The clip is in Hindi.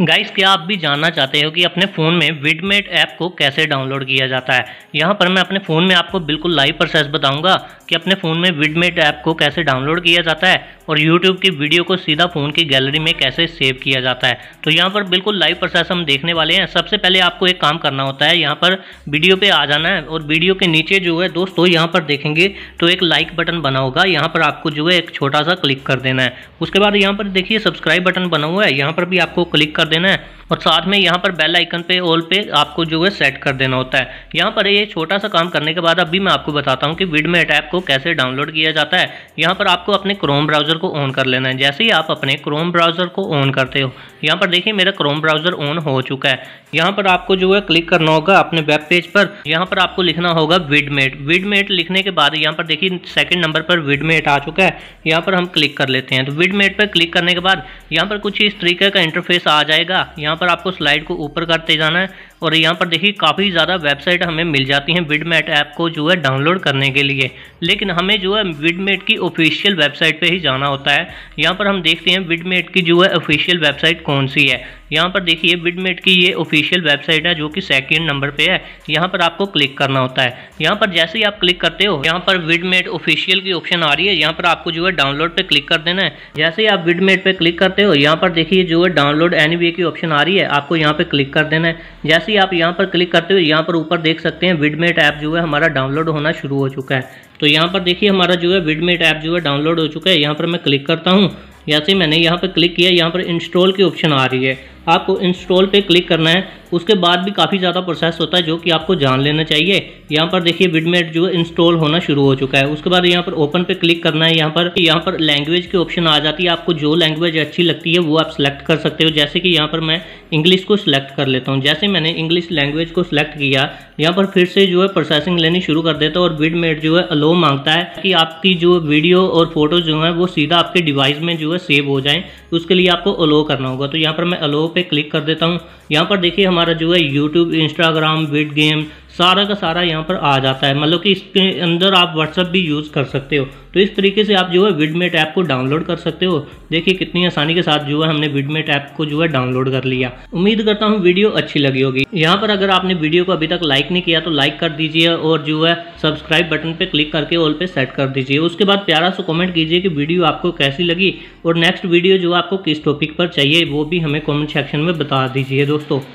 गाइस क्या आप भी जानना चाहते हो कि अपने फ़ोन में विडमेट ऐप को कैसे डाउनलोड किया जाता है यहाँ पर मैं अपने फ़ोन में आपको बिल्कुल लाइव प्रोसेस बताऊंगा कि अपने फ़ोन में विडमेट ऐप को कैसे डाउनलोड किया जाता है और यूट्यूब की वीडियो को सीधा फ़ोन की गैलरी में कैसे सेव किया जाता है तो यहाँ पर बिल्कुल लाइव प्रोसेस हम देखने वाले हैं सबसे पहले आपको एक काम करना होता है यहाँ पर वीडियो पर आ जाना है और वीडियो के नीचे जो है दोस्तों यहाँ पर देखेंगे तो एक लाइक बटन बना होगा यहाँ पर आपको जो है एक छोटा सा क्लिक कर देना है उसके बाद यहाँ पर देखिए सब्सक्राइब बटन बना हुआ है यहाँ पर भी आपको क्लिक कर कर देना है और साथ में यहाँ पर बेल आइकन पे ऑल पे आपको जो है सेट कर देना होता है यहाँ पर ये छोटा सा काम करने के बाद अभी मैं आपको बताता हूँ कि विड में ऐप को कैसे डाउनलोड किया जाता है यहाँ पर आपको अपने क्रोम ब्राउज़र को ऑन कर लेना है जैसे ही आप अपने क्रोम ब्राउज़र को ऑन करते हो यहाँ पर देखिए मेरा क्रोम ब्राउज़र ऑन हो चुका है यहाँ पर आपको जो है क्लिक करना होगा अपने वेब पेज पर यहाँ पर आपको लिखना होगा विडमेट विडमेट लिखने के बाद यहाँ पर देखिए सेकेंड नंबर पर विडमेट आ चुका है यहाँ पर हम क्लिक कर लेते हैं तो विडमेट पर क्लिक करने के बाद यहाँ पर कुछ इस तरीके का इंटरफेस आ जाएगा यहाँ पर आपको स्लाइड को ऊपर करते जाना है और यहाँ पर देखिए काफ़ी ज़्यादा वेबसाइट हमें मिल जाती हैं विडमेट ऐप को जो है डाउनलोड करने के लिए लेकिन हमें जो है विडमेट की ऑफिशियल वेबसाइट पे ही जाना होता है यहाँ पर हम देखते हैं विडमेट की जो है ऑफिशियल वेबसाइट कौन सी है यहाँ पर देखिए विडमेट की ये ऑफिशियल वेबसाइट है जो कि सेकेंड नंबर पर है यहाँ पर आपको क्लिक करना होता है यहाँ पर जैसे ही आप क्लिक करते हो यहाँ पर विडमेट ऑफिशियल की ऑप्शन आ रही है यहाँ पर आपको जो है डाउनलोड पर क्लिक कर देना है जैसे ही आप विडमेट पर क्लिक करते हो यहाँ पर देखिए जो है डाउनलोड एनी की ऑप्शन आ रही है आपको यहाँ पर क्लिक कर देना है जैसे जैसे ही आप यहाँ पर क्लिक करते हो यहाँ पर ऊपर देख सकते हैं विडमेट ऐप जो है हमारा डाउनलोड होना शुरू हो चुका है तो यहाँ पर देखिए हमारा जो है विडमेट ऐप जो है डाउनलोड हो चुका है यहाँ पर मैं क्लिक करता हूँ जैसे तो मैंने यहाँ पर क्लिक किया यहाँ पर इंस्टॉल की ऑप्शन आ रही है आपको इंस्टॉल पे क्लिक करना है उसके बाद भी काफ़ी ज़्यादा प्रोसेस होता है जो कि आपको जान लेना चाहिए यहाँ पर देखिए विडमेट जो इंस्टॉल होना शुरू हो चुका है उसके बाद यहाँ पर ओपन पे क्लिक करना है यहाँ पर यहाँ पर लैंग्वेज की ऑप्शन आ जाती है आपको जो लैंग्वेज अच्छी लगती है वो आप सिलेक्ट कर सकते हो जैसे कि यहाँ पर मैं इंग्लिश को सिलेक्ट कर लेता हूँ जैसे मैंने इंग्लिश लैंग्वेज को सिलेक्ट किया यहाँ पर फिर से जो है प्रोसेसिंग लेनी शुरू कर देता है और विडमेट जो है अलो मांगता है कि आपकी जो वीडियो और फोटो जो है वो सीधा आपके डिवाइस में जो है में सेव हो जाएँ तो उसके लिए आपको अलो करना होगा तो यहाँ पर मैं अलो पर क्लिक कर देता हूँ यहाँ पर देखिए हमारा जो है यूट्यूब इंस्टाग्राम विड गेम सारा का सारा यहाँ पर आ जाता है मतलब कि इसके अंदर आप व्हाट्सअप भी यूज़ कर सकते हो तो इस तरीके से आप जो है विडमेट ऐप को डाउनलोड कर सकते हो देखिए कितनी आसानी के साथ जो है हमने विडमेट ऐप को जो है डाउनलोड कर लिया उम्मीद करता हूँ वीडियो अच्छी लगी होगी यहाँ पर अगर आपने वीडियो को अभी तक लाइक नहीं किया तो लाइक कर दीजिए और जो है सब्सक्राइब बटन पर क्लिक करके ऑल पर सेट कर दीजिए उसके बाद प्यारा से कॉमेंट कीजिए कि वीडियो आपको कैसी लगी और नेक्स्ट वीडियो जो आपको किस टॉपिक पर चाहिए वो भी हमें कॉमेंट सेक्शन में बता दीजिए दोस्तों